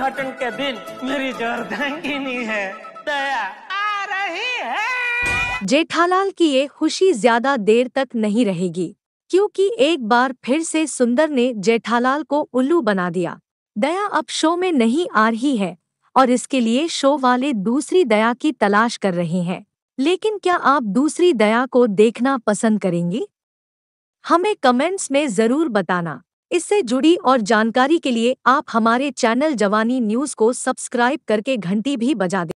उद्घाटन के दिन मेरी नहीं है दया आ रही है जेठालाल की ये खुशी ज्यादा देर तक नहीं रहेगी क्योंकि एक बार फिर से सुंदर ने जेठालाल को उल्लू बना दिया दया अब शो में नहीं आ रही है और इसके लिए शो वाले दूसरी दया की तलाश कर रहे हैं लेकिन क्या आप दूसरी दया को देखना पसंद करेंगी हमें कमेंट्स में ज़रूर बताना इससे जुड़ी और जानकारी के लिए आप हमारे चैनल जवानी न्यूज़ को सब्सक्राइब करके घंटी भी बजा दें